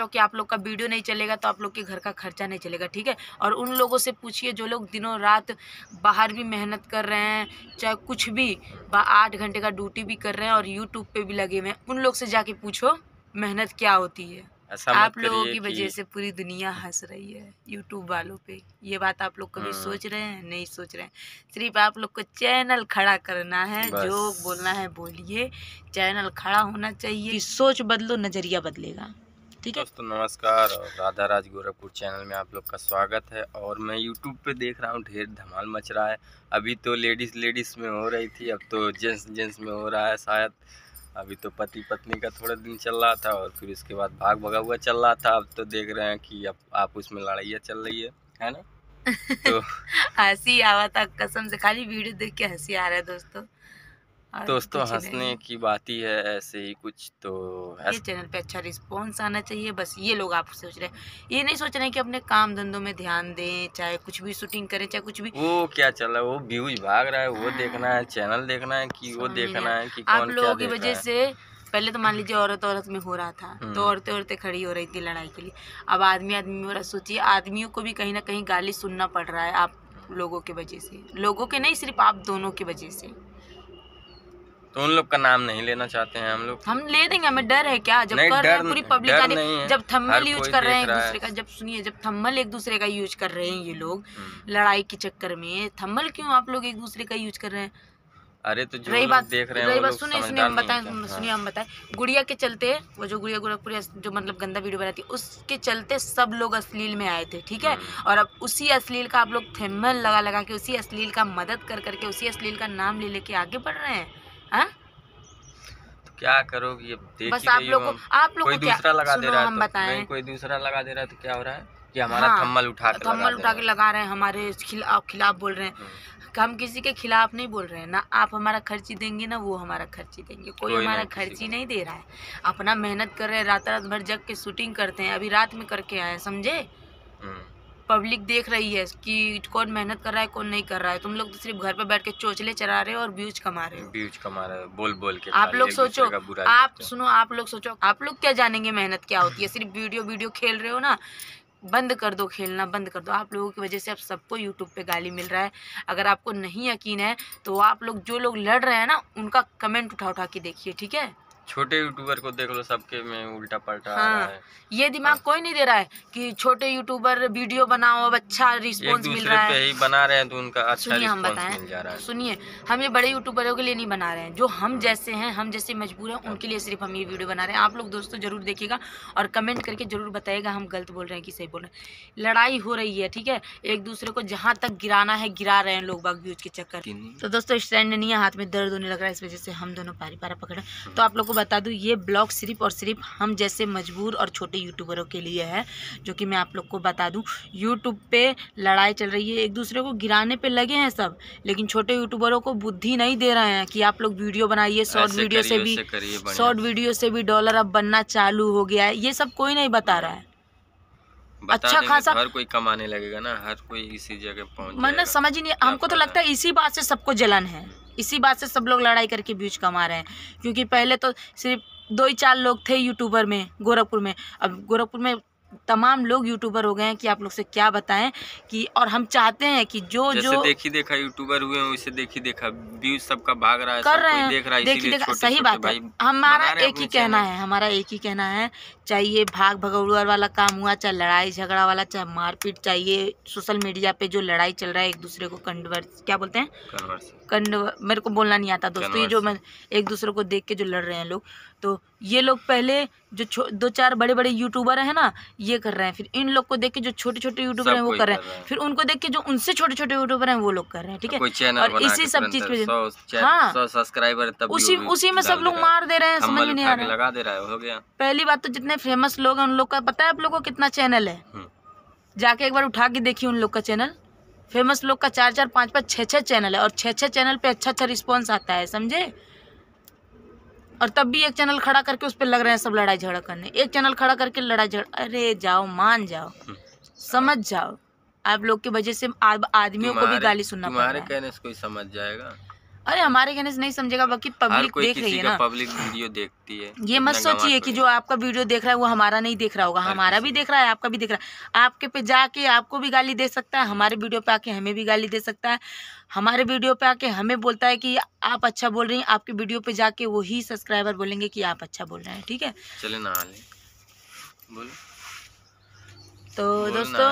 क्योंकि आप लोग का वीडियो नहीं चलेगा तो आप लोग के घर का खर्चा नहीं चलेगा ठीक है और उन लोगों से पूछिए जो लोग दिनों रात बाहर भी मेहनत कर रहे हैं चाहे कुछ भी आठ घंटे का ड्यूटी भी कर रहे हैं और यूट्यूब पे भी लगे हुए हैं उन लोग से जाके पूछो मेहनत क्या होती है आप लोगों की वजह से पूरी दुनिया हंस रही है यूट्यूब वालों पे ये बात आप लोग कभी हम्म। सोच रहे हैं नहीं सोच रहे हैं सिर्फ आप लोग को चैनल खड़ा करना है जो बोलना है बोलिए चैनल खड़ा होना चाहिए सोच बदलो नजरिया बदलेगा ठीक है दोस्तों नमस्कार राधा राज गोरखपुर चैनल में आप लोग का स्वागत है और मैं यूट्यूब पे देख रहा हूँ ढेर धमाल मच रहा है अभी तो लेडीज़ लेडीज़ में हो रही थी अब तो जेंट्स जेंट्स में हो रहा है शायद अभी तो पति पत्नी का थोड़ा दिन चल रहा था और फिर उसके बाद भाग भगा हुआ चल रहा था अब तो देख रहे हैं कि अब आप उसमें लड़ाइया चल रही है है ना तो हंसी आवा था कसम से खाली वीडियो देख के हंसी आ रहा है दोस्तों दोस्तों तो हंसने की बात ही है ऐसे ही कुछ तो ये चैनल पे अच्छा रिस्पॉन्स आना चाहिए बस ये लोग आप सोच रहे हैं ये नहीं सोच रहे हैं कि अपने काम धंधों में ध्यान दें चाहे कुछ भी शूटिंग करें चाहे कुछ भी वो क्या चल रहा है वो व्यूज भाग रहा है वो हाँ। देखना है चैनल देखना है कि वो देखना है कि आप लोगों की वजह से पहले तो मान लीजिए औरत औरत में हो रहा था हम्म। तो औरतें औरतें खड़ी हो रही थी लड़ाई के लिए अब आदमी आदमी में सोचिए आदमियों को भी कहीं ना कहीं गाली सुनना पड़ रहा है आप लोगों के वजह से लोगों के नहीं सिर्फ आप दोनों की वजह से तो उन लोग का नाम नहीं लेना चाहते हैं हम लोग हम ले देंगे हमें डर है क्या जब कर रहे हैं पूरी पब्लिक जाने जब थम्बल यूज कर रहे हैं एक दूसरे का जब सुनिए जब थम्बल एक दूसरे का यूज कर रहे हैं ये लोग हम्म। लड़ाई के चक्कर में थम्बल क्यों आप लोग एक दूसरे का यूज कर रहे हैं अरे तो जो रही बात देख रहे हैं रही बात सुनिए सुनिए हम बताएं सुनिए हाँ। हम बताएं गुड़िया के चलते वो जो गुड़िया गोरखपुरी जो मतलब गंदा वीडियो बनाती है उसके चलते सब लोग अश्लील में आए थे ठीक है हम्म। और अब उसी अश्लील का आप लोग थेमल लगा लगा के उसी अश्लील का मदद कर करके उसी अश्लील का नाम ले लेके आगे बढ़ रहे हैं हाँ? तो क्या करोगी अब देख बस आप लोगों आप लोगों कोई दूसरा लगा दे रहा है हम तो, बताएं नहीं कोई दूसरा लगा दे रहा है तो क्या हो रहा है कि हमारा हाँ, थम्मल उठा कर थम्मल उठा के लगा रहे हैं हमारे खिलाफ खिलाफ बोल रहे हैं हम्म। हम किसी के खिलाफ नहीं बोल रहे हैं ना आप हमारा खर्ची देंगे ना वो हमारा खर्ची देंगे कोई, कोई हमारा खर्ची नहीं दे रहा है अपना मेहनत कर रहे हैं रात रात भर जग के शूटिंग करते हैं अभी रात में करके आए समझे हम्म। पब्लिक देख रही है कि कौन मेहनत कर रहा है कौन नहीं कर रहा है तुम लोग तो सिर्फ घर पर बैठ के चोचले चला रहे हो और व्यूज कमा रहे हो व्यूज कमा रहे हो बोल बोल के आप लोग सोचो आप सुनो आप लोग सोचो आप लोग क्या जानेंगे मेहनत क्या होती है सिर्फ वीडियो वीडियो खेल रहे हो ना बंद कर दो खेलना बंद कर दो आप लोगों की वजह से अब सबको यूट्यूब पे गाली मिल रहा है अगर आपको नहीं यकीन है तो आप लोग जो लोग लड़ रहे हैं ना उनका कमेंट उठा उठा के देखिए ठीक है छोटे यूट्यूबर को देख लो सबके में उल्टा पलटा हाँ, ये दिमाग हाँ। कोई नहीं दे रहा है कि छोटे यूट्यूबर वीडियो बनाओ अब अच्छा रिस्पांस मिल रहा है ही बना रहे हैं तो उनका अच्छा हम बताएं सुनिए हम ये बड़े यूट्यूबरों के लिए नहीं बना रहे हैं जो हम हाँ। जैसे हैं हम जैसे मजबूर हैं उनके लिए सिर्फ हम ये वीडियो बना रहे हैं आप लोग दोस्तों जरूर देखिएगा और कमेंट करके जरूर बताएगा हम गलत बोल रहे हैं कि सही बोल रहे हैं लड़ाई हो रही है ठीक है एक दूसरे को जहाँ तक गिराना है गिरा रहे हैं लोग बाग व्यूज के चक्कर तो दोस्तों स्टैंड नहीं है हाथ में दर्द होने लग रहा है इस वजह से हम दोनों पारी पारा पकड़े तो आप लोग को बता दूँ ये ब्लॉग सिर्फ और सिर्फ हम जैसे मजबूर और छोटे यूट्यूबरों के लिए है जो कि मैं आप लोग को बता दूँ यूट्यूब पर लड़ाई चल रही है एक दूसरे को गिराने पर लगे हैं सब लेकिन छोटे यूट्यूबरों को बुद्धि नहीं दे रहे हैं कि आप लोग वीडियो बनाइए शॉर्ट वीडियो से भी शॉर्ट वीडियो से भी डॉलर अब बनना चालू हो गया है ये सब कोई नहीं बता रहा है अच्छा खासा हर कोई कमाने लगेगा ना हर कोई इसी जगह पहुंच मतलब समझ ही नहीं हमको तो लगता है इसी बात से सबको जलन है इसी बात से सब लोग लड़ाई करके व्यूज कमा रहे हैं क्योंकि पहले तो सिर्फ दो ही चार लोग थे यूट्यूबर में गोरखपुर में अब गोरखपुर में तमाम लोग यूट्यूबर हो गए हैं कि आप लोग से क्या बताएं कि और हम चाहते हैं कि जो जो देखी देखा यूट्यूबर हुए हैं उसे देखी देखा व्यूज सबका भाग रहा है कर रहे हैं देख रहा है देखी देखा सही बात है हमारा एक ही कहना है हमारा एक ही कहना है चाहे ये भाग भगौड़ वाला काम हुआ चाहे लड़ाई झगड़ा वाला चाहे मारपीट चाहिए सोशल मीडिया पे जो लड़ाई चल रहा है एक दूसरे को कंडवर्स क्या बोलते हैं कंडवर्स मेरे को बोलना नहीं आता दोस्तों ये जो मैं एक दूसरे को देख के जो लड़ रहे हैं लोग तो ये लोग पहले जो दो चार बड़े बड़े यूट्यूबर हैं ना ये कर रहे हैं फिर इन लोग को देख के जो छोटे छोटे यूट्यूबर हैं वो कर रहे हैं फिर उनको देख के जो उनसे छोटे छोटे यूट्यूबर हैं वो लोग कर रहे हैं ठीक तो है और इसी सब चीज पे हाँ सब्सक्राइबर उसी उसी में सब लोग मार दे रहे हैं समझ में नहीं आ रहा लगा दे रहा है हो गया पहली बात तो जितने फेमस लोग हैं उन लोग का पता है आप लोग को कितना चैनल है हम्म। जाके एक बार उठा के देखिए उन लोग का चैनल फेमस लोग का चार चार पाँच पाँच छः छः चैनल है और छः छः चैनल पे अच्छा अच्छा रिस्पॉन्स आता है समझे और तब भी एक चैनल खड़ा करके उस पर लग रहे हैं सब लड़ाई झगड़ा करने एक चैनल खड़ा करके लड़ाई झगड़ा अरे जाओ मान जाओ हम्म। समझ जाओ आप लोग की वजह से आदमियों को भी गाली सुनना तुम्हारे कहने से कोई समझ जाएगा अरे हमारे कहने से नहीं समझेगा बाकी पब्लिक देख रही है ना पब्लिक वीडियो देखती है ये मत सोचिए कि जो आपका वीडियो देख रहा है वो हमारा नहीं देख रहा होगा हमारा भी देख रहा है आपका भी देख रहा है आपके पे जाके आपको भी गाली दे सकता है हमारे वीडियो पे आके हमें भी गाली दे सकता है हमारे वीडियो पे आके हमें बोलता है कि आप अच्छा बोल रही है आपके वीडियो पे जाके वही सब्सक्राइबर बोलेंगे कि आप अच्छा बोल रहे हैं ठीक है चले ना बोलो तो दोस्तों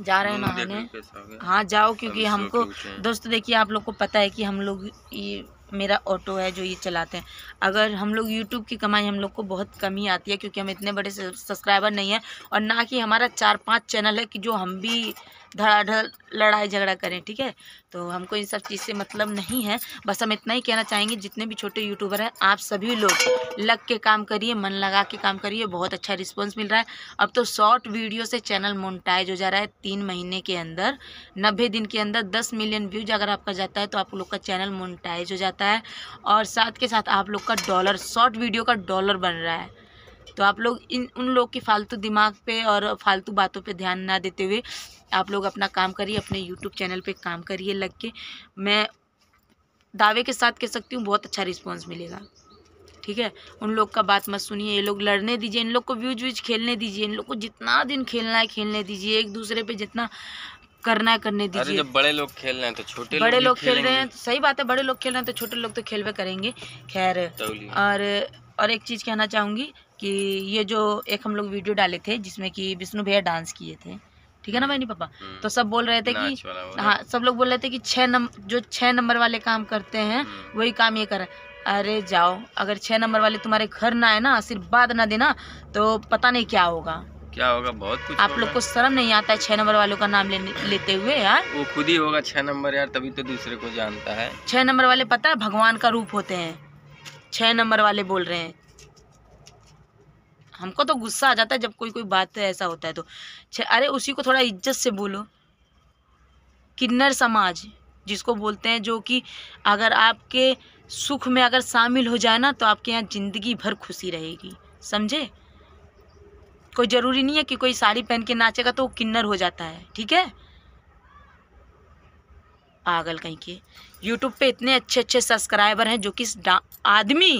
जा रहे हैं नहाने हाँ जाओ क्योंकि हमको दोस्त देखिए आप लोग को पता है कि हम लोग ये मेरा ऑटो है जो ये चलाते हैं अगर हम लोग यूट्यूब की कमाई हम लोग को बहुत कम ही आती है क्योंकि हम इतने बड़े सब्सक्राइबर नहीं हैं और ना कि हमारा चार पाँच चैनल है कि जो हम भी धड़ाधड़ लड़ाई झगड़ा करें ठीक है तो हमको इन सब चीज़ से मतलब नहीं है बस हम इतना ही कहना चाहेंगे जितने भी छोटे यूट्यूबर हैं आप सभी लोग लग के काम करिए मन लगा के काम करिए बहुत अच्छा रिस्पॉन्स मिल रहा है अब तो शॉर्ट वीडियो से चैनल मोनटाइज हो जा रहा है तीन महीने के अंदर नब्बे दिन के अंदर दस मिलियन व्यूज अगर आपका जाता है तो आप लोग का चैनल मोनटाइज हो जाता है जाता है और साथ के साथ आप लोग का डॉलर शॉर्ट वीडियो का डॉलर बन रहा है तो आप लोग इन उन लोग के फालतू दिमाग पे और फालतू बातों पे ध्यान ना देते हुए आप लोग अपना काम करिए अपने यूट्यूब चैनल पे काम करिए लग के मैं दावे के साथ कह सकती हूँ बहुत अच्छा रिस्पॉन्स मिलेगा ठीक है उन लोग का बात मत सुनिए ये लोग लड़ने दीजिए इन लोग को व्यूज व्यूज खेलने दीजिए इन लोग को जितना दिन खेलना है खेलने दीजिए एक दूसरे पे जितना करना है करने दीजिए जब बड़े लोग खेल रहे हैं तो छोटे बड़े लोग, खेल रहे हैं तो सही बात है बड़े लोग खेल रहे हैं तो छोटे लोग तो खेल खेलवे करेंगे खैर और और एक चीज़ कहना चाहूँगी कि ये जो एक हम लोग वीडियो डाले थे जिसमें कि विष्णु भैया डांस किए थे ठीक है ना भाई हम्म। पापा हम्म। तो सब बोल रहे थे कि हाँ सब लोग बोल रहे थे कि छः नंबर जो छः नंबर वाले काम करते हैं हम्म। वही काम ये कर अरे जाओ अगर छः नंबर वाले तुम्हारे घर ना आए ना आशीर्वाद ना देना तो पता नहीं क्या होगा क्या होगा बहुत कुछ आप लोग को शर्म नहीं आता है छह नंबर वालों का नाम ले, लेते हुए यार वो खुद ही होगा छह नंबर यार तभी तो दूसरे को जानता है छह नंबर वाले पता है भगवान का रूप होते हैं छह नंबर वाले बोल रहे हैं हमको तो गुस्सा आ जाता है जब कोई कोई बात ऐसा होता है तो अरे उसी को थोड़ा इज्जत से बोलो किन्नर समाज जिसको बोलते हैं जो कि अगर आपके सुख में अगर शामिल हो जाए ना तो आपके यहाँ ज़िंदगी भर खुशी रहेगी समझे कोई ज़रूरी नहीं है कि कोई साड़ी पहन के नाचेगा तो वो किन्नर हो जाता है ठीक है पागल कहीं के यूट्यूब पे इतने अच्छे अच्छे सब्सक्राइबर हैं जो कि आदमी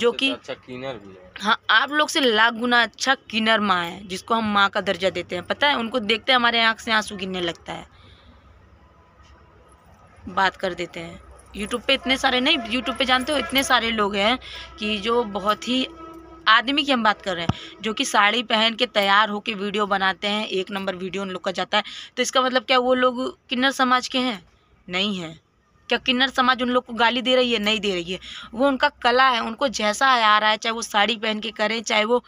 जो कि तो अच्छा भी है हाँ आप लोग से लाख गुना अच्छा किनर माँ है जिसको हम माँ का दर्जा देते हैं पता है उनको देखते हैं हमारे आँख से आंसू गिरने लगता है बात कर देते हैं यूट्यूब पे इतने सारे नहीं यूट्यूब पे जानते हो इतने सारे लोग हैं कि जो बहुत ही आदमी की हम बात कर रहे हैं जो कि साड़ी पहन के तैयार होकर वीडियो बनाते हैं एक नंबर वीडियो उन लोग का जाता है तो इसका मतलब क्या वो लोग किन्नर समाज के हैं नहीं हैं क्या किन्नर समाज उन लोग को गाली दे रही है नहीं दे रही है वो उनका कला है उनको जैसा आ रहा है चाहे वो साड़ी पहन के करें चाहे वो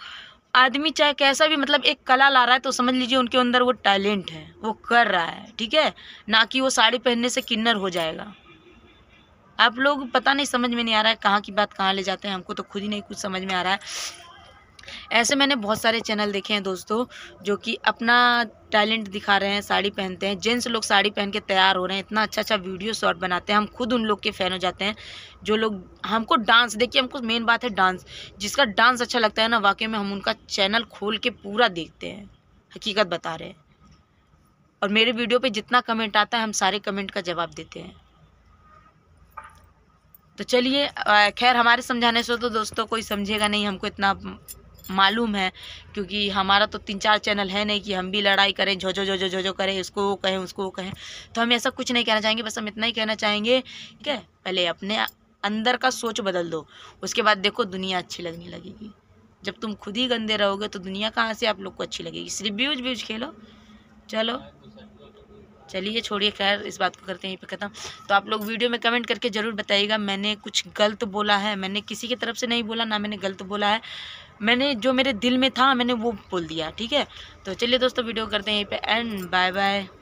आदमी चाहे कैसा भी मतलब एक कला ला रहा है तो समझ लीजिए उनके अंदर वो टैलेंट है वो कर रहा है ठीक है ना कि वो साड़ी पहनने से किन्नर हो जाएगा आप लोग पता नहीं समझ में नहीं आ रहा है कहाँ की बात कहाँ ले जाते हैं हमको तो खुद ही नहीं कुछ समझ में आ रहा है ऐसे मैंने बहुत सारे चैनल देखे हैं दोस्तों जो कि अपना टैलेंट दिखा रहे हैं साड़ी पहनते हैं जेंट्स लोग साड़ी पहन के तैयार हो रहे हैं इतना अच्छा अच्छा वीडियो शॉर्ट बनाते हैं हम खुद उन लोग के फ़ैन हो जाते हैं जो लोग हमको डांस देखिए हमको मेन बात है डांस जिसका डांस अच्छा लगता है ना वाकई में हम उनका चैनल खोल के पूरा देखते हैं हकीकत बता रहे हैं और मेरे वीडियो पर जितना कमेंट आता है हम सारे कमेंट का जवाब देते हैं तो चलिए खैर हमारे समझाने से तो दोस्तों कोई समझेगा नहीं हमको इतना मालूम है क्योंकि हमारा तो तीन चार चैनल है नहीं कि हम भी लड़ाई करें झोझो झोझो जो करें इसको वो कहें उसको वो कहें तो हम ऐसा कुछ नहीं कहना चाहेंगे बस हम इतना ही कहना चाहेंगे ठीक है पहले अपने अंदर का सोच बदल दो उसके बाद देखो दुनिया अच्छी लगने लगेगी जब तुम खुद ही गंदे रहोगे तो दुनिया कहाँ से आप लोग को अच्छी लगेगी सिर्फ ब्यूज ब्यूज खेलो चलो चलिए छोड़िए खैर इस बात को करते हैं यहीं पे ख़त्म तो आप लोग वीडियो में कमेंट करके ज़रूर बताइएगा मैंने कुछ गलत बोला है मैंने किसी की तरफ से नहीं बोला ना मैंने गलत बोला है मैंने जो मेरे दिल में था मैंने वो बोल दिया ठीक है तो चलिए दोस्तों वीडियो करते हैं यहीं पर एंड बाय बाय